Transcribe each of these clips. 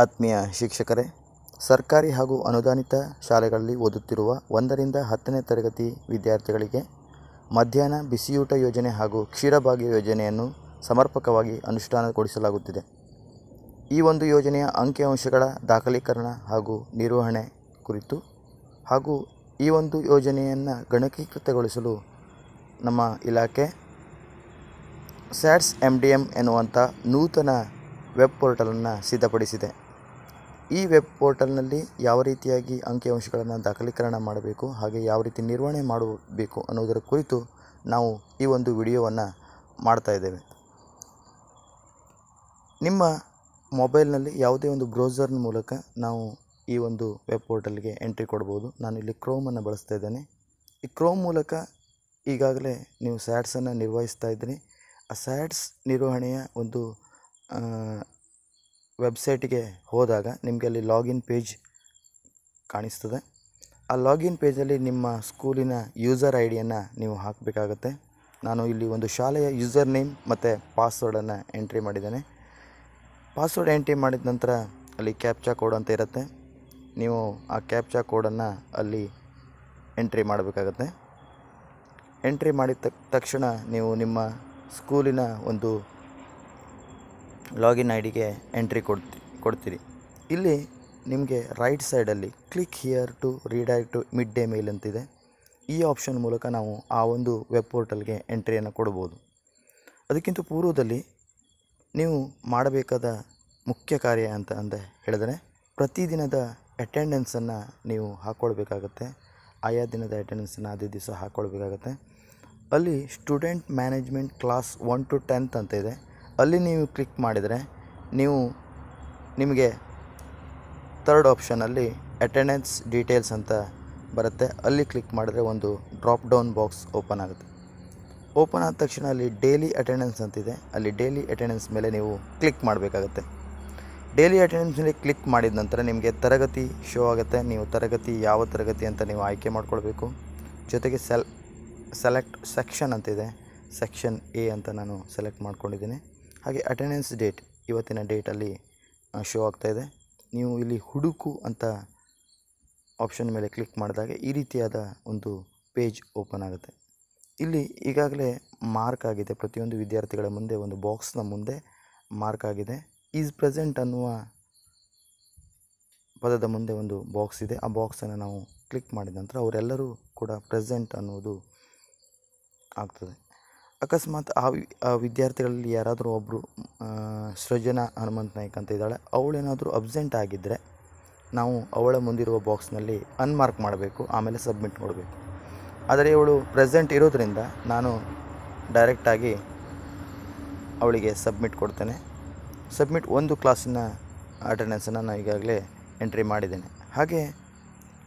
ಆತ್ಮೀಯ ಶಿಕ್ಷಕರೇ ಸರ್ಕಾರಿ ಹಾಗೂ ಅನುದಾನಿತ ಶಾಲೆಗಳಲ್ಲಿ ಓದುತ್ತಿರುವ ಒಂದರಿಂದ ಹತ್ತನೇ ತರಗತಿ ವಿದ್ಯಾರ್ಥಿಗಳಿಗೆ ಮಧ್ಯಾಹ್ನ ಬಿಸಿಯೂಟ ಯೋಜನೆ ಹಾಗೂ ಕ್ಷೀರಭಾಗ್ಯ ಯೋಜನೆಯನ್ನು ಸಮರ್ಪಕವಾಗಿ ಅನುಷ್ಠಾನಗೊಳಿಸಲಾಗುತ್ತಿದೆ ಈ ಒಂದು ಯೋಜನೆಯ ಅಂಕಿಅಂಶಗಳ ದಾಖಲೀಕರಣ ಹಾಗೂ ನಿರ್ವಹಣೆ ಕುರಿತು ಹಾಗೂ ಈ ಒಂದು ಯೋಜನೆಯನ್ನು ಗಣಕೀಕೃತಗೊಳಿಸಲು ನಮ್ಮ ಇಲಾಖೆ ಸ್ಯಾಟ್ಸ್ ಎಮ್ ಡಿ ಎಂ ಎನ್ನುವಂಥ ನೂತನ ವೆಬ್ ಪೋರ್ಟಲನ್ನು ಸಿದ್ಧಪಡಿಸಿದೆ ಈ ವೆಬ್ ಪೋರ್ಟಲ್ನಲ್ಲಿ ಯಾವ ರೀತಿಯಾಗಿ ಅಂಕಿಅಂಶಗಳನ್ನು ದಾಖಲೀಕರಣ ಮಾಡಬೇಕು ಹಾಗೆ ಯಾವ ರೀತಿ ನಿರ್ವಹಣೆ ಮಾಡಬೇಕು ಅನ್ನೋದರ ಕುರಿತು ನಾವು ಈ ಒಂದು ವಿಡಿಯೋವನ್ನು ಮಾಡ್ತಾ ಇದ್ದೇವೆ ನಿಮ್ಮ ಮೊಬೈಲ್ನಲ್ಲಿ ಯಾವುದೇ ಒಂದು ಬ್ರೌಸರ್ನ ಮೂಲಕ ನಾವು ಈ ಒಂದು ವೆಬ್ ಪೋರ್ಟಲ್ಗೆ ಎಂಟ್ರಿ ಕೊಡ್ಬೋದು ನಾನು ಇಲ್ಲಿ ಕ್ರೋಮನ್ನು ಬಳಸ್ತಾ ಇದ್ದೇನೆ ಈ ಕ್ರೋಮ್ ಮೂಲಕ ಈಗಾಗಲೇ ನೀವು ಸ್ಯಾಡ್ಸನ್ನು ನಿರ್ವಹಿಸ್ತಾ ಇದ್ದೀನಿ ಆ ಸ್ಯಾಡ್ಸ್ ನಿರ್ವಹಣೆಯ ಒಂದು ವೆಬ್ಸೈಟಿಗೆ ಹೋದಾಗ ನಿಮಗೆ ಅಲ್ಲಿ ಲಾಗಿನ್ ಪೇಜ್ ಕಾಣಿಸ್ತದೆ ಆ ಲಾಗಿನ್ ಪೇಜಲ್ಲಿ ನಿಮ್ಮ ಸ್ಕೂಲಿನ ಯೂಸರ್ ಐ ಡಿಯನ್ನು ನೀವು ಹಾಕಬೇಕಾಗತ್ತೆ ನಾನು ಇಲ್ಲಿ ಒಂದು ಶಾಲೆಯ ಯೂಸರ್ ನೇಮ್ ಮತ್ತು ಪಾಸ್ವರ್ಡನ್ನು ಎಂಟ್ರಿ ಮಾಡಿದ್ದೇನೆ ಪಾಸ್ವರ್ಡ್ ಎಂಟ್ರಿ ಮಾಡಿದ ನಂತರ ಅಲ್ಲಿ ಕ್ಯಾಪ್ಚಾ ಕೋಡ್ ಅಂತ ಇರುತ್ತೆ ನೀವು ಆ ಕ್ಯಾಪ್ಚಾ ಕೋಡನ್ನು ಅಲ್ಲಿ ಎಂಟ್ರಿ ಮಾಡಬೇಕಾಗತ್ತೆ ಎಂಟ್ರಿ ಮಾಡಿದ ತಕ್ಷಣ ನೀವು ನಿಮ್ಮ ಸ್ಕೂಲಿನ ಒಂದು ಲಾಗಿನ್ ಐ ಡಿಗೆ ಎಂಟ್ರಿ ಕೊಡ್ತಿ ಕೊಡ್ತೀರಿ ಇಲ್ಲಿ ನಿಮಗೆ ರೈಟ್ ಸೈಡಲ್ಲಿ click here to redirect to mid day meal ಅಂತಿದೆ ಈ ಆಪ್ಷನ್ ಮೂಲಕ ನಾವು ಆ ಒಂದು ವೆಬ್ ಪೋರ್ಟಲ್ಗೆ ಎಂಟ್ರಿಯನ್ನು ಕೊಡ್ಬೋದು ಅದಕ್ಕಿಂತ ಪೂರ್ವದಲ್ಲಿ ನೀವು ಮಾಡಬೇಕಾದ ಮುಖ್ಯ ಕಾರ್ಯ ಅಂತ ಅಂತ ಹೇಳಿದರೆ ಪ್ರತಿದಿನದ ಅಟೆಂಡೆನ್ಸನ್ನು ನೀವು ಹಾಕ್ಕೊಳ್ಬೇಕಾಗತ್ತೆ ಆಯಾ ದಿನದ ಅಟೆಂಡೆನ್ಸನ್ನು ಅದೇ ದಿವಸ ಹಾಕ್ಕೊಳ್ಬೇಕಾಗತ್ತೆ ಅಲ್ಲಿ student management class one to tenth ಅಂತ ಇದೆ ಅಲ್ಲಿ ನೀವು ಕ್ಲಿಕ್ ಮಾಡಿದರೆ ನೀವು ನಿಮಗೆ ಥರ್ಡ್ ಆಪ್ಷನಲ್ಲಿ ಅಟೆಂಡೆನ್ಸ್ ಡೀಟೇಲ್ಸ್ ಅಂತ ಬರುತ್ತೆ ಅಲ್ಲಿ ಕ್ಲಿಕ್ ಮಾಡಿದರೆ ಒಂದು ಡ್ರಾಪ್ ಡೌನ್ ಬಾಕ್ಸ್ ಓಪನ್ ಆಗುತ್ತೆ ಓಪನ್ ಆದ ತಕ್ಷಣ ಅಲ್ಲಿ ಡೈಲಿ ಅಟೆಂಡೆನ್ಸ್ ಅಂತಿದೆ ಅಲ್ಲಿ ಡೈಲಿ ಅಟೆಂಡೆನ್ಸ್ ಮೇಲೆ ನೀವು ಕ್ಲಿಕ್ ಮಾಡಬೇಕಾಗತ್ತೆ ಡೈಲಿ ಅಟೆಂಡೆನ್ಸ್ ಮೇಲೆ ಕ್ಲಿಕ್ ಮಾಡಿದ ನಂತರ ನಿಮಗೆ ತರಗತಿ ಶೋ ಆಗುತ್ತೆ ನೀವು ತರಗತಿ ಯಾವ ತರಗತಿ ಅಂತ ನೀವು ಆಯ್ಕೆ ಮಾಡ್ಕೊಳ್ಬೇಕು ಜೊತೆಗೆ ಸೆಲೆಕ್ಟ್ ಸೆಕ್ಷನ್ ಅಂತಿದೆ ಸೆಕ್ಷನ್ ಎ ಅಂತ ನಾನು ಸೆಲೆಕ್ಟ್ ಮಾಡ್ಕೊಂಡಿದ್ದೀನಿ ಹಾಗೆ ಅಟೆಂಡೆನ್ಸ್ ಡೇಟ್ ಇವತ್ತಿನ ಡೇಟಲ್ಲಿ ಶೋ ಆಗ್ತಾಯಿದೆ ನೀವು ಇಲ್ಲಿ ಹುಡುಕು ಅಂತ ಆಪ್ಷನ್ ಮೇಲೆ ಕ್ಲಿಕ್ ಮಾಡಿದಾಗ ಈ ರೀತಿಯಾದ ಒಂದು ಪೇಜ್ ಓಪನ್ ಆಗುತ್ತೆ ಇಲ್ಲಿ ಈಗಾಗಲೇ ಮಾರ್ಕ್ ಆಗಿದೆ ಪ್ರತಿಯೊಂದು ವಿದ್ಯಾರ್ಥಿಗಳ ಮುಂದೆ ಒಂದು ಬಾಕ್ಸ್ನ ಮುಂದೆ ಮಾರ್ಕ್ ಆಗಿದೆ ಈಸ್ ಪ್ರೆಸೆಂಟ್ ಅನ್ನುವ ಪದದ ಮುಂದೆ ಒಂದು ಬಾಕ್ಸ್ ಇದೆ ಆ ಬಾಕ್ಸನ್ನು ನಾವು ಕ್ಲಿಕ್ ಮಾಡಿದ ನಂತರ ಅವರೆಲ್ಲರೂ ಕೂಡ ಪ್ರೆಸೆಂಟ್ ಅನ್ನೋದು ಆಗ್ತದೆ ಅಕಸ್ಮಾತ್ ಆ ವಿದ್ಯಾರ್ಥಿಗಳಲ್ಲಿ ಯಾರಾದರೂ ಒಬ್ಬರು ಸೃಜನಾ ಹನುಮಂತ್ ನಾಯ್ಕ್ ಅಂತ ಇದ್ದಾಳೆ ಅವಳೇನಾದರೂ ಅಬ್ಸೆಂಟ್ ಆಗಿದ್ದರೆ ನಾವು ಅವಳ ಮುಂದಿರುವ ಬಾಕ್ಸ್ನಲ್ಲಿ ಅನ್ಮಾರ್ಕ್ ಮಾಡಬೇಕು ಆಮೇಲೆ ಸಬ್ಮಿಟ್ ಮಾಡಬೇಕು ಆದರೆ ಇವಳು ಪ್ರೆಸೆಂಟ್ ಇರೋದರಿಂದ ನಾನು ಡೈರೆಕ್ಟಾಗಿ ಅವಳಿಗೆ ಸಬ್ಮಿಟ್ ಕೊಡ್ತೇನೆ ಸಬ್ಮಿಟ್ ಒಂದು ಕ್ಲಾಸಿನ ಅಟೆಂಡೆನ್ಸನ್ನು ನಾನು ಈಗಾಗಲೇ ಎಂಟ್ರಿ ಮಾಡಿದ್ದೇನೆ ಹಾಗೆ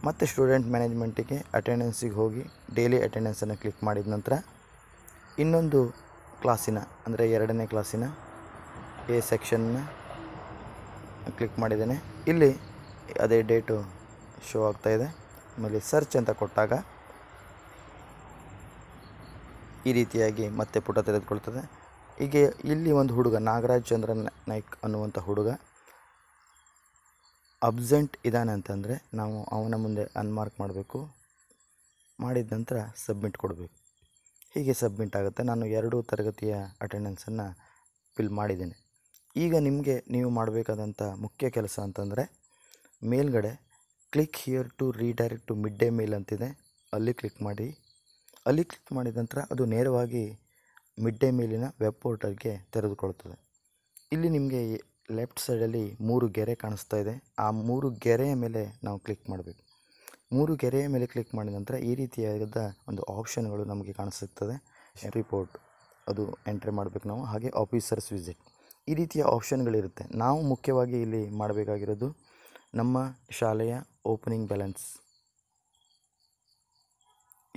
ಮತ್ತೆ ಸ್ಟೂಡೆಂಟ್ ಮ್ಯಾನೇಜ್ಮೆಂಟಿಗೆ ಅಟೆಂಡೆನ್ಸಿಗೆ ಹೋಗಿ ಡೈಲಿ ಅಟೆಂಡೆನ್ಸನ್ನು ಕ್ಲಿಕ್ ಮಾಡಿದ ನಂತರ ಇನ್ನೊಂದು ಕ್ಲಾಸಿನ ಅಂದರೆ ಎರಡನೇ ಕ್ಲಾಸಿನ ಎ ಸೆಕ್ಷನ್ನ ಕ್ಲಿಕ್ ಮಾಡಿದ್ದೇನೆ ಇಲ್ಲಿ ಅದೇ ಡೇಟು ಶೋ ಆಗ್ತಾಯಿದೆ ಆಮೇಲೆ ಸರ್ಚ್ ಅಂತ ಕೊಟ್ಟಾಗ ಈ ರೀತಿಯಾಗಿ ಮತ್ತೆ ಪುಟ ತೆಗೆದುಕೊಳ್ತದೆ ಹೀಗೆ ಇಲ್ಲಿ ಒಂದು ಹುಡುಗ ನಾಗರಾಜ್ ಚಂದ್ರ ನಾಯ್ಕ್ ಅನ್ನುವಂಥ ಹುಡುಗ ಅಬ್ಸೆಂಟ್ ಇದ್ದಾನೆ ಅಂತಂದರೆ ನಾವು ಅವನ ಮುಂದೆ ಅನ್ಮಾರ್ಕ್ ಮಾಡಬೇಕು ಮಾಡಿದ ನಂತರ ಸಬ್ಮಿಟ್ ಕೊಡಬೇಕು ಹೀಗೆ ಸಬ್ಮಿಟ್ ಆಗುತ್ತೆ ನಾನು ಎರಡೂ ತರಗತಿಯ ಅಟೆಂಡೆನ್ಸನ್ನು ಫಿಲ್ ಮಾಡಿದ್ದೀನಿ ಈಗ ನಿಮಗೆ ನೀವು ಮಾಡಬೇಕಾದಂಥ ಮುಖ್ಯ ಕೆಲಸ ಅಂತಂದರೆ ಮೇಲ್ಗಡೆ click here to redirect to mid day meal ಅಂತಿದೆ ಅಲ್ಲಿ ಕ್ಲಿಕ್ ಮಾಡಿ ಅಲ್ಲಿ ಕ್ಲಿಕ್ ಮಾಡಿದ ನಂತರ ಅದು ನೇರವಾಗಿ ಮಿಡ್ ಡೇ ಮೀಲಿನ ವೆಬ್ ಪೋರ್ಟಲ್ಗೆ ತೆರೆದುಕೊಳ್ತದೆ ಇಲ್ಲಿ ನಿಮಗೆ ಲೆಫ್ಟ್ ಸೈಡಲ್ಲಿ ಮೂರು ಗೆರೆ ಕಾಣಿಸ್ತಾ ಇದೆ ಆ ಮೂರು ಗೆರೆಯ ಮೇಲೆ ನಾವು ಕ್ಲಿಕ್ ಮಾಡಬೇಕು ಮೂರು ಗೆರೆಯ ಮೇಲೆ ಕ್ಲಿಕ್ ಮಾಡಿದ ನಂತರ ಈ ರೀತಿಯಾದ ಒಂದು ಆಪ್ಷನ್ಗಳು ನಮಗೆ ಕಾಣಿಸುತ್ತದೆ ರಿಪೋರ್ಟ್ ಅದು ಎಂಟ್ರಿ ಮಾಡಬೇಕು ನಾವು ಹಾಗೆ ಆಫೀಸರ್ಸ್ ವಿಸಿಟ್ ಈ ರೀತಿಯ ಆಪ್ಷನ್ಗಳಿರುತ್ತೆ ನಾವು ಮುಖ್ಯವಾಗಿ ಇಲ್ಲಿ ಮಾಡಬೇಕಾಗಿರೋದು ನಮ್ಮ ಶಾಲೆಯ ಓಪನಿಂಗ್ ಬ್ಯಾಲೆನ್ಸ್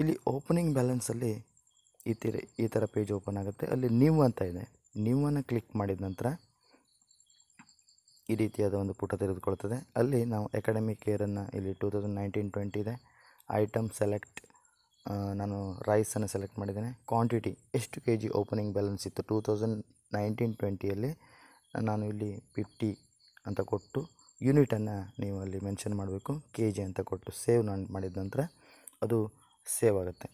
ಇಲ್ಲಿ ಓಪನಿಂಗ್ ಬ್ಯಾಲೆನ್ಸಲ್ಲಿ ಈ ಥರ ಈ ಥರ ಪೇಜ್ ಓಪನ್ ಆಗುತ್ತೆ ಅಲ್ಲಿ ನೀವು ಅಂತ ಇದೆ ನೀವನ್ನು ಕ್ಲಿಕ್ ಮಾಡಿದ ನಂತರ ಈ ರೀತಿಯಾದ ಒಂದು ಪುಟ ತೆಗೆದುಕೊಳ್ತದೆ ಅಲ್ಲಿ ನಾವು ಎಕಾಡೆಮಿಕ್ ಇಯರನ್ನು ಇಲ್ಲಿ ಟೂ ತೌಸಂಡ್ ನೈನ್ಟೀನ್ ಟ್ವೆಂಟಿ ಇದೆ ಐಟಮ್ ಸೆಲೆಕ್ಟ್ ನಾನು ರೈಸನ್ನು ಸೆಲೆಕ್ಟ್ ಮಾಡಿದ್ದೇನೆ ಕ್ವಾಂಟಿಟಿ ಎಷ್ಟು ಕೆ ಜಿ ಓಪನಿಂಗ್ ಬ್ಯಾಲೆನ್ಸ್ ಇತ್ತು ಟೂ ತೌಸಂಡ್ ನೈನ್ಟೀನ್ ಟ್ವೆಂಟಿಯಲ್ಲಿ ನಾನು ಇಲ್ಲಿ ಫಿಫ್ಟಿ ಅಂತ ಕೊಟ್ಟು ಯೂನಿಟನ್ನು ನೀವು ಅಲ್ಲಿ ಮೆನ್ಷನ್ ಮಾಡಬೇಕು ಕೆ ಜಿ ಅಂತ ಕೊಟ್ಟು ಸೇವ್ ನಾನು ಮಾಡಿದ ನಂತರ ಅದು ಸೇವ್ ಆಗುತ್ತೆ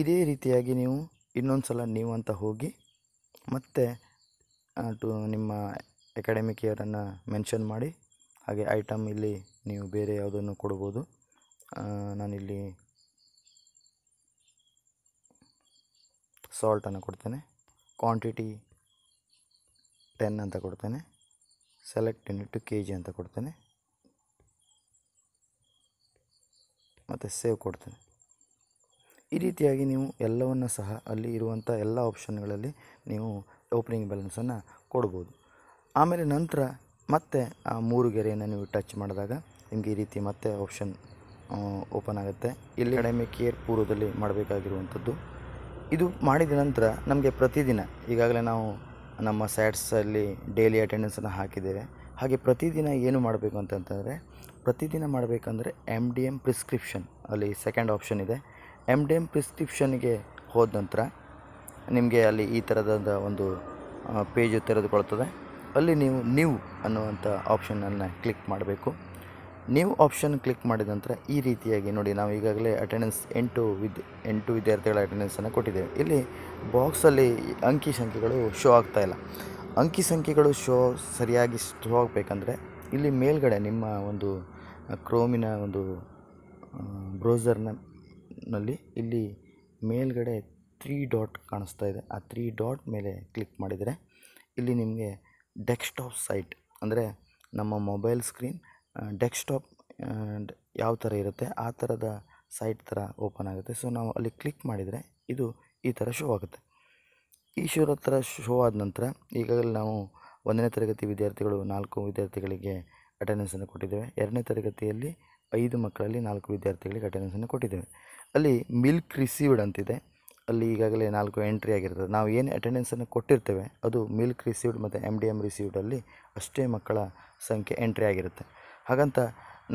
ಇದೇ ರೀತಿಯಾಗಿ ನೀವು ಇನ್ನೊಂದು ಸಲ ನೀವು ಅಂತ ಹೋಗಿ ಮತ್ತೆ ಟು ನಿಮ್ಮ ಎಕಾಡೆಮಿಕ್ ಇಯರನ್ನು ಮೆನ್ಷನ್ ಮಾಡಿ ಹಾಗೆ ಐಟಮ್ ಇಲ್ಲಿ ನೀವು ಬೇರೆ ಯಾವುದನ್ನು ಕೊಡ್ಬೋದು ನಾನಿಲ್ಲಿ ಸಾಲ್ಟನ್ನು ಕೊಡ್ತೇನೆ ಕ್ವಾಂಟಿಟಿ ಟೆನ್ ಅಂತ ಕೊಡ್ತೇನೆ ಸೆಲೆಕ್ಟ್ ಯೂನಿಟ್ ಕೆ ಜಿ ಅಂತ ಕೊಡ್ತೇನೆ ಮತ್ತು ಸೇವ್ ಕೊಡ್ತೇನೆ ಈ ರೀತಿಯಾಗಿ ನೀವು ಎಲ್ಲವನ್ನು ಸಹ ಅಲ್ಲಿ ಇರುವಂಥ ಎಲ್ಲ ಆಪ್ಷನ್ಗಳಲ್ಲಿ ನೀವು ಓಪನಿಂಗ್ ಬ್ಯಾಲೆನ್ಸನ್ನು ಕೊಡ್ಬೋದು ಆಮೇಲೆ ನಂತರ ಮತ್ತೆ ಆ ಮೂರು ಗೆರೆಯನ್ನು ನೀವು ಟಚ್ ಮಾಡಿದಾಗ ನಿಮಗೆ ಈ ರೀತಿ ಮತ್ತೆ ಆಪ್ಷನ್ ಓಪನ್ ಆಗುತ್ತೆ ಇಲ್ಲಿ ಕಡಿಮೆ ಕೇರ್ ಪೂರ್ವದಲ್ಲಿ ಮಾಡಬೇಕಾಗಿರುವಂಥದ್ದು ಇದು ಮಾಡಿದ ನಂತರ ನಮಗೆ ಪ್ರತಿದಿನ ಈಗಾಗಲೇ ನಾವು ನಮ್ಮ ಸ್ಯಾಟ್ಸಲ್ಲಿ ಡೈಲಿ ಅಟೆಂಡೆನ್ಸನ್ನು ಹಾಕಿದ್ದೇವೆ ಹಾಗೆ ಪ್ರತಿದಿನ ಏನು ಮಾಡಬೇಕು ಅಂತಂತಂದರೆ ಪ್ರತಿದಿನ ಮಾಡಬೇಕಂದ್ರೆ ಎಮ್ ಡಿ ಎಮ್ ಪ್ರಿಸ್ಕ್ರಿಪ್ಷನ್ ಅಲ್ಲಿ ಸೆಕೆಂಡ್ ಆಪ್ಷನ್ ಇದೆ ಎಮ್ ಡಿ ಎಮ್ ಪ್ರಿಸ್ಕ್ರಿಪ್ಷನ್ಗೆ ಹೋದ ನಂತರ ನಿಮಗೆ ಅಲ್ಲಿ ಈ ಥರದ ಒಂದು ಪೇಜು ತೆರೆದುಕೊಳ್ತದೆ ಅಲ್ಲಿ ನೀವು ನ್ಯೂ ಅನ್ನುವಂಥ ಆಪ್ಷನನ್ನು ಕ್ಲಿಕ್ ಮಾಡಬೇಕು ನ್ಯೂ ಆಪ್ಷನ್ ಕ್ಲಿಕ್ ಮಾಡಿದ ನಂತರ ಈ ರೀತಿಯಾಗಿ ನೋಡಿ ನಾವು ಈಗಾಗಲೇ ಅಟೆಂಡೆನ್ಸ್ ಎಂಟು ವಿದ್ ಎಂಟು ವಿದ್ಯಾರ್ಥಿಗಳ ಅಟೆಂಡೆನ್ಸನ್ನು ಕೊಟ್ಟಿದ್ದೇವೆ ಇಲ್ಲಿ ಬಾಕ್ಸಲ್ಲಿ ಅಂಕಿ ಸಂಖ್ಯೆಗಳು ಶೋ ಇಲ್ಲ ಅಂಕಿ ಸಂಖ್ಯೆಗಳು ಶೋ ಸರಿಯಾಗಿ ಶೋ ಆಗಬೇಕಂದ್ರೆ ಇಲ್ಲಿ ಮೇಲ್ಗಡೆ ನಿಮ್ಮ ಒಂದು ಕ್ರೋಮಿನ ಒಂದು ಬ್ರೌಸರ್ನಲ್ಲಿ ಇಲ್ಲಿ ಮೇಲ್ಗಡೆ ತ್ರೀ ಡಾಟ್ ಕಾಣಿಸ್ತಾ ಇದೆ ಆ ತ್ರೀ ಡಾಟ್ ಮೇಲೆ ಕ್ಲಿಕ್ ಮಾಡಿದರೆ ಇಲ್ಲಿ ನಿಮಗೆ ಡೆಸ್ಕ್ಟಾಪ್ ಸೈಟ್ ಅಂದರೆ ನಮ್ಮ ಮೊಬೈಲ್ ಸ್ಕ್ರೀನ್ ಡೆಸ್ಕ್ಟಾಪ್ ಯಾವ ಥರ ಇರುತ್ತೆ ಆ ಥರದ ಸೈಟ್ ಥರ ಓಪನ್ ಆಗುತ್ತೆ ಸೊ ನಾವು ಅಲ್ಲಿ ಕ್ಲಿಕ್ ಮಾಡಿದರೆ ಇದು ಈ ಥರ ಶೋ ಆಗುತ್ತೆ ಈ ಶೋ ಥರ ಶೋ ಆದ ನಂತರ ಈಗಾಗಲೇ ನಾವು ಒಂದನೇ ತರಗತಿ ವಿದ್ಯಾರ್ಥಿಗಳು ನಾಲ್ಕು ವಿದ್ಯಾರ್ಥಿಗಳಿಗೆ ಅಟೆಂಡೆನ್ಸನ್ನು ಕೊಟ್ಟಿದ್ದೇವೆ ಎರಡನೇ ತರಗತಿಯಲ್ಲಿ ಐದು ಮಕ್ಕಳಲ್ಲಿ ನಾಲ್ಕು ವಿದ್ಯಾರ್ಥಿಗಳಿಗೆ ಅಟೆಂಡೆನ್ಸನ್ನು ಕೊಟ್ಟಿದ್ದೇವೆ ಅಲ್ಲಿ ಮಿಲ್ಕ್ ರಿಸೀವ್ಡ್ ಅಂತಿದೆ ಅಲ್ಲಿ ಈಗಾಗಲೇ ನಾಲ್ಕು ಎಂಟ್ರಿ ಆಗಿರ್ತದೆ ನಾವು ಏನು ಅಟೆಂಡೆನ್ಸನ್ನು ಕೊಟ್ಟಿರ್ತೇವೆ ಅದು ಮಿಲ್ಕ್ ರಿಸೀವ್ಡ್ ಮತ್ತು ಎಮ್ ಡಿ ಎಮ್ ರಿಸೀವ್ಡಲ್ಲಿ ಅಷ್ಟೇ ಮಕ್ಕಳ ಸಂಖ್ಯೆ ಎಂಟ್ರಿ ಆಗಿರುತ್ತೆ ಹಾಗಂತ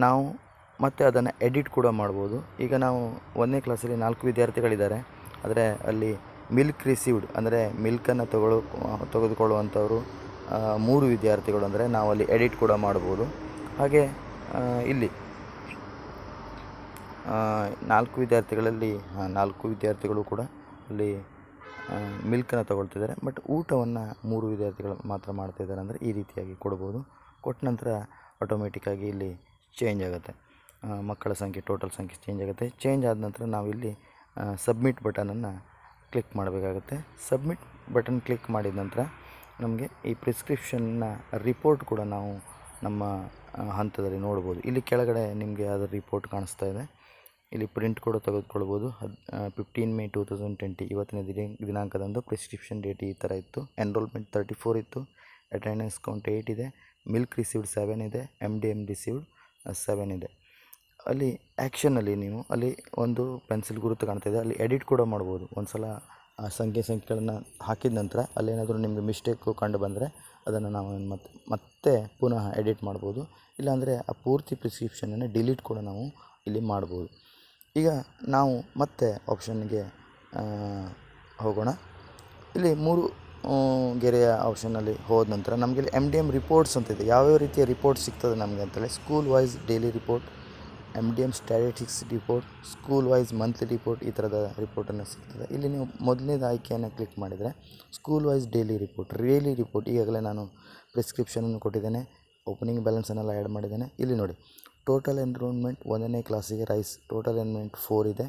ನಾವು ಮತ್ತು ಅದನ್ನು ಎಡಿಟ್ ಕೂಡ ಮಾಡ್ಬೋದು ಈಗ ನಾವು ಒಂದನೇ ಕ್ಲಾಸಲ್ಲಿ ನಾಲ್ಕು ವಿದ್ಯಾರ್ಥಿಗಳಿದ್ದಾರೆ ಆದರೆ ಅಲ್ಲಿ ಮಿಲ್ಕ್ ರಿಸೀವ್ಡ್ ಅಂದರೆ ಮಿಲ್ಕನ್ನು ತಗೊಳ್ಳೋ ತೆಗೆದುಕೊಳ್ಳುವಂಥವರು ಮೂರು ವಿದ್ಯಾರ್ಥಿಗಳು ಅಂದರೆ ನಾವು ಅಲ್ಲಿ ಎಡಿಟ್ ಕೂಡ ಮಾಡ್ಬೋದು ಹಾಗೆ ಇಲ್ಲಿ ನಾಲ್ಕು ವಿದ್ಯಾರ್ಥಿಗಳಲ್ಲಿ ನಾಲ್ಕು ವಿದ್ಯಾರ್ಥಿಗಳು ಕೂಡ ಅಲ್ಲಿ ಮಿಲ್ಕನ್ನು ತೊಗೊಳ್ತಿದ್ದಾರೆ ಬಟ್ ಊಟವನ್ನು ಮೂರು ವಿದ್ಯಾರ್ಥಿಗಳು ಮಾತ್ರ ಮಾಡ್ತಾಯಿದ್ದಾರೆ ಅಂದರೆ ಈ ರೀತಿಯಾಗಿ ಕೊಡ್ಬೋದು ಕೊಟ್ಟ ನಂತರ ಆಟೋಮೆಟಿಕ್ಕಾಗಿ ಇಲ್ಲಿ ಚೇಂಜ್ ಆಗುತ್ತೆ ಮಕ್ಕಳ ಸಂಖ್ಯೆ ಟೋಟಲ್ ಸಂಖ್ಯೆ ಚೇಂಜ್ ಆಗುತ್ತೆ ಚೇಂಜ್ ಆದ ನಂತರ ನಾವಿಲ್ಲಿ ಸಬ್ಮಿಟ್ ಬಟನನ್ನು ಕ್ಲಿಕ್ ಮಾಡಬೇಕಾಗುತ್ತೆ ಸಬ್ಮಿಟ್ ಬಟನ್ ಕ್ಲಿಕ್ ಮಾಡಿದ ನಂತರ ನಮಗೆ ಈ ಪ್ರಿಸ್ಕ್ರಿಪ್ಷನ್ನ ರಿಪೋರ್ಟ್ ಕೂಡ ನಾವು ನಮ್ಮ ಹಂತದಲ್ಲಿ ನೋಡ್ಬೋದು ಇಲ್ಲಿ ಕೆಳಗಡೆ ನಿಮಗೆ ಅದರ ರಿಪೋರ್ಟ್ ಕಾಣಿಸ್ತಾ ಇದೆ ಇಲ್ಲಿ ಪ್ರಿಂಟ್ ಕೂಡ ತೆಗೆದುಕೊಳ್ಬೋದು ಹದ್ fifteen May two thousand twenty ಇವತ್ತಿನ ದಿನ ದಿನಾಂಕದಂದು ಪ್ರಿಸ್ಕ್ರಿಪ್ಷನ್ ಡೇಟ್ ಈ ಥರ ಇತ್ತು ಎನ್ರೋಲ್ಮೆಂಟ್ ತರ್ಟಿ ಫೋರ್ ಇತ್ತು ಅಟೆಂಡೆನ್ಸ್ ಕೌಂಟ್ ಏಯ್ಟ್ ಇದೆ ಮಿಲ್ಕ್ ರಿಸೀವ್ಡ್ ಸೆವೆನ್ ಇದೆ M D M received seven ಇದೆ ಅಲ್ಲಿ ಆ್ಯಕ್ಷನಲ್ಲಿ ನೀವು ಅಲ್ಲಿ ಒಂದು ಪೆನ್ಸಿಲ್ ಗುರುತು ಕಾಣ್ತಾ ಇದೆ ಅಲ್ಲಿ ಎಡಿಟ್ ಕೂಡ ಮಾಡ್ಬೋದು ಒಂದು ಸಲ ಸಂಖ್ಯೆ ಸಂಖ್ಯೆಗಳನ್ನ ಹಾಕಿದ ನಂತರ ಅಲ್ಲೇನಾದರೂ ನಿಮಗೆ ಮಿಸ್ಟೇಕು ಕಂಡು ಬಂದರೆ ಅದನ್ನು ನಾವು ಮತ್ತೆ ಮತ್ತೆ ಪುನಃ ಎಡಿಟ್ ಮಾಡ್ಬೋದು ಇಲ್ಲಾಂದರೆ ಆ ಪೂರ್ತಿ ಪ್ರಿಸ್ಕ್ರಿಪ್ಷನನ್ನು ಡಿಲೀಟ್ ಕೂಡ ನಾವು ಇಲ್ಲಿ ಮಾಡ್ಬೋದು ಈಗ ನಾವು ಮತ್ತೆ ಆಪ್ಷನ್ಗೆ ಹೋಗೋಣ ಇಲ್ಲಿ ಮೂರು ಗೆರೆಯ ಆಪ್ಷನ್ನಲ್ಲಿ ಹೋದ ನಂತರ ಇಲ್ಲಿ ಎಮ್ ಡಿ ಎಮ್ ರಿಪೋರ್ಟ್ಸ್ ಅಂತ ಇದೆ ಯಾವ್ಯಾವ ರೀತಿಯ ರಿಪೋರ್ಟ್ ಸಿಗ್ತದೆ ನಮಗೆ ಅಂತೇಳಿ school wise daily report M D M statistics report school wise monthly report ಈ ಥರದ ರಿಪೋರ್ಟನ್ನು ಸಿಗ್ತದೆ ಇಲ್ಲಿ ನೀವು ಮೊದಲನೇದು ಆಯ್ಕೆಯನ್ನು ಕ್ಲಿಕ್ ಮಾಡಿದರೆ school wise daily report daily report ಈಗಾಗಲೇ ನಾನು ಪ್ರಿಸ್ಕ್ರಿಪ್ಷನನ್ನು ಕೊಟ್ಟಿದ್ದೇನೆ ಓಪನಿಂಗ್ ಬ್ಯಾಲೆನ್ಸನ್ನೆಲ್ಲ ಆ್ಯಡ್ ಮಾಡಿದ್ದೇನೆ ಇಲ್ಲಿ ನೋಡಿ ಟೋಟಲ್ ಎನ್ರೋಲ್ಮೆಂಟ್ ಒಂದನೇ ಕ್ಲಾಸಿಗೆ ರೈಸ್ ಟೋಟಲ್ ಎನ್ಮೆಂಟ್ ಫೋರ್ ಇದೆ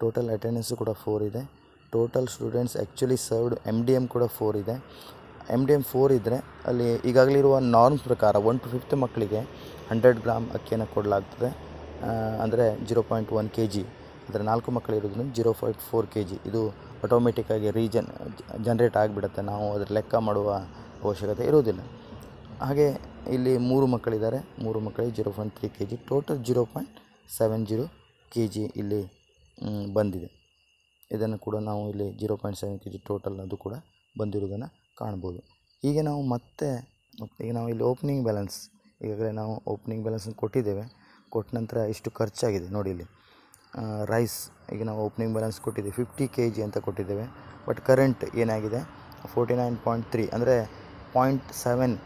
ಟೋಟಲ್ ಅಟೆಂಡೆನ್ಸು ಕೂಡ ಫೋರ್ ಇದೆ total students actually served M D M ಕೂಡ ಫೋರ್ ಇದೆ ಎಮ್ ಡಿ ಎಮ್ ಫೋರ್ ಇದ್ದರೆ ಅಲ್ಲಿ ಈಗಾಗಲಿರುವ ನಾರ್ಮ್ ಪ್ರಕಾರ ಒನ್ ಟು ಫಿಫ್ತ್ ಮಕ್ಕಳಿಗೆ ಹಂಡ್ರೆಡ್ ಗ್ರಾಮ್ ಅಕ್ಕಿಯನ್ನು ಕೊಡಲಾಗ್ತದೆ ಅಂದರೆ zero point one K G ಅಂದರೆ ನಾಲ್ಕು ಮಕ್ಕಳಿರೋದ್ರಿಂದ zero point four K G ಇದು ಆಟೋಮೆಟಿಕ್ಕಾಗಿ ರೀಜನ್ ಜನ್ರೇಟ್ ಆಗಿಬಿಡುತ್ತೆ ನಾವು ಅದರ ಲೆಕ್ಕ ಮಾಡುವ ಅವಶ್ಯಕತೆ ಇರೋದಿಲ್ಲ ಹಾಗೆ ಇಲ್ಲಿ ಮೂರು ಮಕ್ಕಳಿದ್ದಾರೆ ಮೂರು ಮಕ್ಕಳಿಗೆ zero point three K G total zero point seven zero K G ಇಲ್ಲಿ ಬಂದಿದೆ ಇದನ್ನು ಕೂಡ ನಾವು ಇಲ್ಲಿ zero point seven K G total ಅದು ಕೂಡ ಬಂದಿರೋದನ್ನು ಕಾಣ್ಬೋದು ಹೀಗೆ ನಾವು ಮತ್ತೆ ಈಗ ನಾವು ಇಲ್ಲಿ ಓಪನಿಂಗ್ ಬ್ಯಾಲೆನ್ಸ್ ಈಗಾಗಲೇ ನಾವು ಓಪನಿಂಗ್ ಬ್ಯಾಲೆನ್ಸ್ ಕೊಟ್ಟಿದ್ದೇವೆ ಕೊಟ್ಟ ನಂತರ ಇಷ್ಟು ಖರ್ಚಾಗಿದೆ ನೋಡಿ ಇಲ್ಲಿ ರೈಸ್ ಈಗ ನಾವು ಓಪನಿಂಗ್ ಬ್ಯಾಲೆನ್ಸ್ ಕೊಟ್ಟಿದ್ದೀವಿ ಫಿಫ್ಟಿ ಕೆ ಜಿ ಅಂತ ಕೊಟ್ಟಿದ್ದೇವೆ ಬಟ್ ಕರೆಂಟ್ ಏನಾಗಿದೆ ಫೋರ್ಟಿ ನೈನ್ ಪಾಯಿಂಟ್ ತ್ರೀ ಅಂದರೆ ಪಾಯಿಂಟ್ ಸೆವೆನ್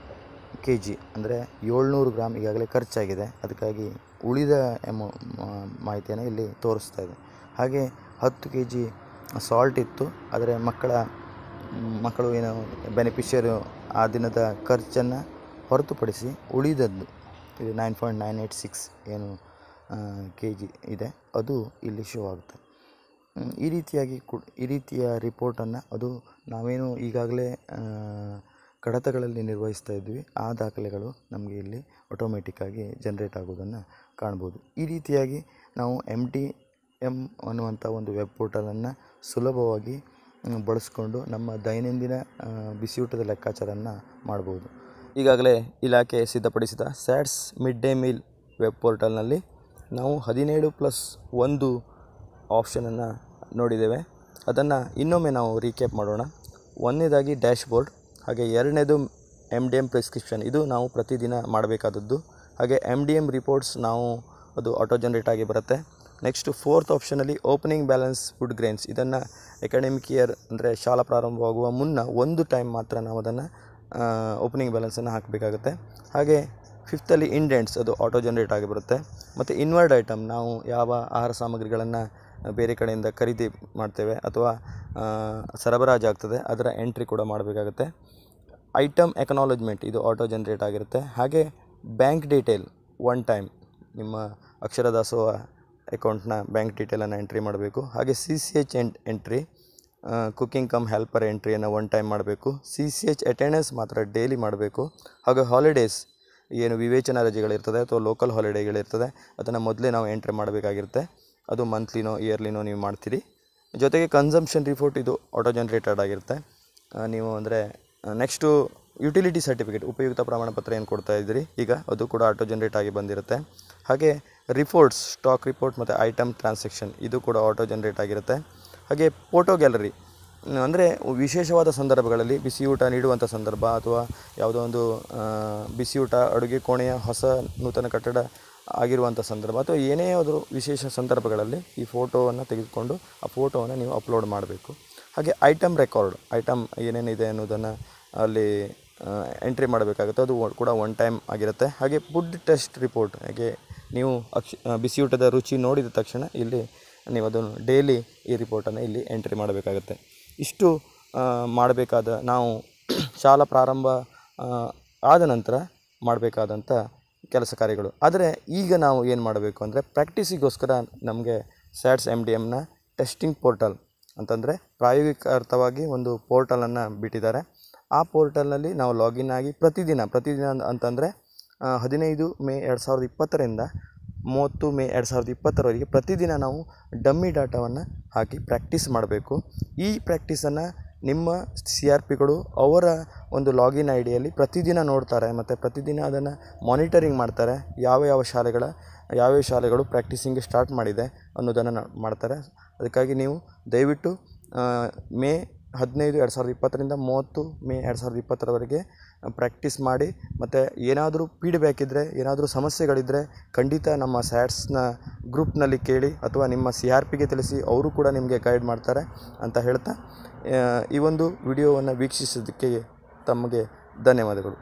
ಕೆ ಜಿ ಅಂದರೆ ಏಳ್ನೂರು ಗ್ರಾಮ್ ಈಗಾಗಲೇ ಖರ್ಚಾಗಿದೆ ಅದಕ್ಕಾಗಿ ಉಳಿದ ಎಮೌ ಮಾಹಿತಿಯನ್ನು ಇಲ್ಲಿ ತೋರಿಸ್ತಾ ಇದೆ ಹಾಗೆ ಹತ್ತು ಕೆ ಜಿ ಸಾಲ್ಟ್ ಇತ್ತು ಆದರೆ ಮಕ್ಕಳ ಮಕ್ಕಳು ಏನು ಬೆನಿಫಿಷಿಯರು ಆ ದಿನದ ಖರ್ಚನ್ನು ಹೊರತುಪಡಿಸಿ ಉಳಿದದ್ದು ಇಲ್ಲಿ nine point nine eight six ಏನು ಕೆ ಜಿ ಇದೆ ಅದು ಇಲ್ಲಿ ಶೋ ಆಗುತ್ತೆ ಈ ರೀತಿಯಾಗಿ ಕು ಈ ರೀತಿಯ ರಿಪೋರ್ಟನ್ನು ಅದು ನಾವೇನು ಈಗಾಗಲೇ ಕಡತಗಳಲ್ಲಿ ನಿರ್ವಹಿಸ್ತಾ ಇದ್ವಿ ಆ ದಾಖಲೆಗಳು ನಮಗೆ ಇಲ್ಲಿ ಆಟೋಮೆಟಿಕ್ಕಾಗಿ ಜನ್ರೇಟ್ ಆಗೋದನ್ನು ಕಾಣ್ಬೋದು ಈ ರೀತಿಯಾಗಿ ನಾವು ಎಮ್ ಟಿ ಎಮ್ ಅನ್ನುವಂಥ ಒಂದು ವೆಬ್ ಪೋರ್ಟಲನ್ನು ಸುಲಭವಾಗಿ ಬಳಸಿಕೊಂಡು ನಮ್ಮ ದೈನಂದಿನ ಬಿಸಿಯೂಟದ ಲೆಕ್ಕಾಚಾರವನ್ನು ಮಾಡ್ಬೋದು ಈಗಾಗಲೇ ಇಲಾಖೆ ಸಿದ್ಧಪಡಿಸಿದ SATS mid day meal web ಪೋರ್ಟಲ್ನಲ್ಲಿ ನಾವು ಹದಿನೇಳು ಪ್ಲಸ್ ಒಂದು ಆಪ್ಷನನ್ನು ನೋಡಿದ್ದೇವೆ ಅದನ್ನು ಇನ್ನೊಮ್ಮೆ ನಾವು ರೀಕ್ಯಾಪ್ ಮಾಡೋಣ ಒಂದನೇದಾಗಿ ಡ್ಯಾಶ್ಬೋರ್ಡ್ ಹಾಗೆ ಎರಡನೇದು ಎಮ್ ಡಿ ಎಮ್ ಪ್ರಿಸ್ಕ್ರಿಪ್ಷನ್ ಇದು ನಾವು ಪ್ರತಿದಿನ ಮಾಡಬೇಕಾದದ್ದು ಹಾಗೆ ಎಮ್ ಡಿ ಎಮ್ ರಿಪೋರ್ಟ್ಸ್ ನಾವು ಅದು ಆಟೋ ಜನ್ರೇಟ್ ಆಗಿ ಬರುತ್ತೆ ನೆಕ್ಸ್ಟು ಫೋರ್ತ್ ಆಪ್ಷನಲ್ಲಿ ಓಪನಿಂಗ್ ಬ್ಯಾಲೆನ್ಸ್ ಫುಡ್ ಗ್ರೇನ್ಸ್ ಇದನ್ನು ಎಕಾಡೆಮಿಕ್ ಇಯರ್ ಅಂದರೆ ಶಾಲಾ ಪ್ರಾರಂಭವಾಗುವ ಮುನ್ನ ಒಂದು ಟೈಮ್ ಮಾತ್ರ ನಾವು ಅದನ್ನು ಓಪನಿಂಗ್ ಬ್ಯಾಲೆನ್ಸನ್ನು ಹಾಕಬೇಕಾಗುತ್ತೆ ಹಾಗೆ ಫಿಫ್ತಲ್ಲಿ ಇಂಡೆಂಟ್ಸ್ ಅದು ಆಟೋ ಜನ್ರೇಟ್ ಆಗಿ ಬರುತ್ತೆ ಮತ್ತು ಇನ್ವರ್ಡ್ ಐಟಮ್ ನಾವು ಯಾವ ಆಹಾರ ಸಾಮಗ್ರಿಗಳನ್ನು ಬೇರೆ ಕಡೆಯಿಂದ ಖರೀದಿ ಮಾಡ್ತೇವೆ ಅಥವಾ ಸರಬರಾಜಾಗ್ತದೆ ಅದರ ಎಂಟ್ರಿ ಕೂಡ ಮಾಡಬೇಕಾಗುತ್ತೆ ಐಟಮ್ ಎಕನಾಲಜ್ಮೆಂಟ್ ಇದು ಆಟೋ ಜನ್ರೇಟ್ ಆಗಿರುತ್ತೆ ಹಾಗೆ ಬ್ಯಾಂಕ್ ಡೀಟೇಲ್ ಒನ್ ಟೈಮ್ ನಿಮ್ಮ ಅಕ್ಷರದಾಸೋ ಅಕೌಂಟ್ನ ಬ್ಯಾಂಕ್ ಡೀಟೇಲನ್ನು ಎಂಟ್ರಿ ಮಾಡಬೇಕು ಹಾಗೆ ಸಿ ಸಿ ಎಚ್ ಎಂಟ್ ಎಂಟ್ರಿ ಕುಕ್ಕಿಂಗ್ ಕಮ್ ಹೆಲ್ಪರ್ ಎಂಟ್ರಿಯನ್ನು ಒನ್ ಟೈಮ್ ಮಾಡಬೇಕು ಸಿ ಸಿ ಎಚ್ ಅಟೆಂಡೆನ್ಸ್ ಮಾತ್ರ ಡೈಲಿ ಮಾಡಬೇಕು ಹಾಗೆ ಹಾಲಿಡೇಸ್ ಏನು ವಿವೇಚನಾ ರಜೆಗಳಿರ್ತದೆ ಅಥವಾ ಲೋಕಲ್ ಹಾಲಿಡೇಗಳಿರ್ತದೆ ಅದನ್ನು ಮೊದಲೇ ನಾವು ಎಂಟ್ರಿ ಮಾಡಬೇಕಾಗಿರುತ್ತೆ ಅದು ಮಂತ್ಲಿನೋ ಇಯರ್ಲಿನೋ ನೀವು ಮಾಡ್ತೀರಿ ಜೊತೆಗೆ ಕನ್ಸಂಪ್ಷನ್ ರಿಪೋರ್ಟ್ ಇದು ಆಟೋ ಜನ್ರೇಟೆಡ್ ಆಗಿರುತ್ತೆ ನೀವು ಅಂದರೆ ನೆಕ್ಸ್ಟು ಯುಟಿಲಿಟಿ ಸರ್ಟಿಫಿಕೇಟ್ ಉಪಯುಕ್ತ ಪ್ರಮಾಣಪತ್ರ ಏನು ಕೊಡ್ತಾ ಇದ್ದೀರಿ ಈಗ ಅದು ಕೂಡ ಆಟೋ ಜನ್ರೇಟ್ ಆಗಿ ಬಂದಿರುತ್ತೆ ಹಾಗೆ ರಿಪೋರ್ಟ್ಸ್ ಸ್ಟಾಕ್ ರಿಪೋರ್ಟ್ ಮತ್ತು ಐಟಮ್ ಟ್ರಾನ್ಸಾಕ್ಷನ್ ಇದು ಕೂಡ ಆಟೋ ಜನ್ರೇಟ್ ಆಗಿರುತ್ತೆ ಹಾಗೆ ಫೋಟೋ ಗ್ಯಾಲರಿ ಅಂದರೆ ವಿಶೇಷವಾದ ಸಂದರ್ಭಗಳಲ್ಲಿ ಬಿಸಿಯೂಟ ನೀಡುವಂಥ ಸಂದರ್ಭ ಅಥವಾ ಯಾವುದೋ ಒಂದು ಬಿಸಿ ಊಟ ಅಡುಗೆ ಕೋಣೆಯ ಹೊಸ ನೂತನ ಕಟ್ಟಡ ಆಗಿರುವಂಥ ಸಂದರ್ಭ ಅಥವಾ ಏನೇ ಆದರೂ ವಿಶೇಷ ಸಂದರ್ಭಗಳಲ್ಲಿ ಈ ಫೋಟೋವನ್ನು ತೆಗೆದುಕೊಂಡು ಆ ಫೋಟೋವನ್ನು ನೀವು ಅಪ್ಲೋಡ್ ಮಾಡಬೇಕು ಹಾಗೆ ಐಟಮ್ ರೆಕಾರ್ಡ್ ಐಟಮ್ ಏನೇನಿದೆ ಅನ್ನೋದನ್ನು ಅಲ್ಲಿ ಎಂಟ್ರಿ ಮಾಡಬೇಕಾಗುತ್ತೆ ಅದು ಕೂಡ ಒನ್ ಟೈಮ್ ಆಗಿರುತ್ತೆ ಹಾಗೆ ಫುಡ್ ಟೆಸ್ಟ್ ರಿಪೋರ್ಟ್ ಹಾಗೆ ನೀವು ಅಕ್ಷ ಬಿಸಿಯೂಟದ ರುಚಿ ನೋಡಿದ ತಕ್ಷಣ ಇಲ್ಲಿ ನೀವು ಅದನ್ನು ಡೈಲಿ ಈ ರಿಪೋರ್ಟನ್ನು ಇಲ್ಲಿ ಎಂಟ್ರಿ ಮಾಡಬೇಕಾಗುತ್ತೆ ಇಷ್ಟು ಮಾಡಬೇಕಾದ ನಾವು ಶಾಲಾ ಪ್ರಾರಂಭ ಆದ ನಂತರ ಮಾಡಬೇಕಾದಂಥ ಕೆಲಸ ಕಾರ್ಯಗಳು ಆದರೆ ಈಗ ನಾವು ಏನು ಮಾಡಬೇಕು ಅಂದರೆ ಪ್ರಾಕ್ಟೀಸಿಗೋಸ್ಕರ ನಮಗೆ ಸ್ಯಾಟ್ಸ್ ಎಮ್ ಡಿ ಎಮ್ನ ಟೆಸ್ಟಿಂಗ್ ಪೋರ್ಟಲ್ ಅಂತಂದರೆ ಪ್ರಾಯೋಗಿಕ ಅರ್ಥವಾಗಿ ಒಂದು ಪೋರ್ಟಲನ್ನು ಬಿಟ್ಟಿದ್ದಾರೆ ಆ ಪೋರ್ಟಲ್ನಲ್ಲಿ ನಾವು ಲಾಗಿನ್ ಆಗಿ ಪ್ರತಿದಿನ ಪ್ರತಿದಿನ ಅಂತಂದರೆ ಹದಿನೈದು ಮೇ ಎರಡು ಸಾವಿರದ ಇಪ್ಪತ್ತರಿಂದ ಮೂವತ್ತು ಮೇ ಎರಡು ಸಾವಿರದ ಇಪ್ಪತ್ತರವರೆಗೆ ಪ್ರತಿದಿನ ನಾವು ಡಮ್ಮಿ ಡಾಟಾವನ್ನು ಹಾಕಿ ಪ್ರ್ಯಾಕ್ಟೀಸ್ ಮಾಡಬೇಕು ಈ ಪ್ರ್ಯಾಕ್ಟೀಸನ್ನು ನಿಮ್ಮ ಸಿ ಆರ್ ಪಿಗಳು ಅವರ ಒಂದು ಲಾಗಿನ್ ಐ ಡಿಯಲ್ಲಿ ಪ್ರತಿದಿನ ನೋಡ್ತಾರೆ ಮತ್ತು ಪ್ರತಿದಿನ ಅದನ್ನು ಮಾನಿಟರಿಂಗ್ ಮಾಡ್ತಾರೆ ಯಾವ ಯಾವ ಶಾಲೆಗಳ ಯಾವ್ಯಾವ ಶಾಲೆಗಳು ಪ್ರ್ಯಾಕ್ಟೀಸಿಂಗ್ ಸ್ಟಾರ್ಟ್ ಮಾಡಿದೆ ಅನ್ನೋದನ್ನು ಮಾಡ್ತಾರೆ ಅದಕ್ಕಾಗಿ ನೀವು ದಯವಿಟ್ಟು ಮೇ ಹದಿನೈದು ಎರಡು ಸಾವಿರದ ಇಪ್ಪತ್ತರಿಂದ ಮೂವತ್ತು ಮೇ ಎರಡು ಸಾವಿರದ ಇಪ್ಪತ್ತರವರೆಗೆ ಪ್ರ್ಯಾಕ್ಟೀಸ್ ಮಾಡಿ ಮತ್ತು ಏನಾದರೂ ಫೀಡ್ಬ್ಯಾಕ್ ಇದ್ದರೆ ಏನಾದರೂ ಸಮಸ್ಯೆಗಳಿದ್ದರೆ ಖಂಡಿತ ನಮ್ಮ ಸ್ಯಾಟ್ಸ್ನ ಗ್ರೂಪ್ನಲ್ಲಿ ಕೇಳಿ ಅಥವಾ ನಿಮ್ಮ ಸಿ ಆರ್ ಪಿಗೆ ತಿಳಿಸಿ ಅವರು ಕೂಡ ನಿಮಗೆ ಗೈಡ್ ಮಾಡ್ತಾರೆ ಅಂತ ಹೇಳ್ತಾ ಈ ಒಂದು ವಿಡಿಯೋವನ್ನು ವೀಕ್ಷಿಸೋದಕ್ಕೆ ತಮಗೆ ಧನ್ಯವಾದಗಳು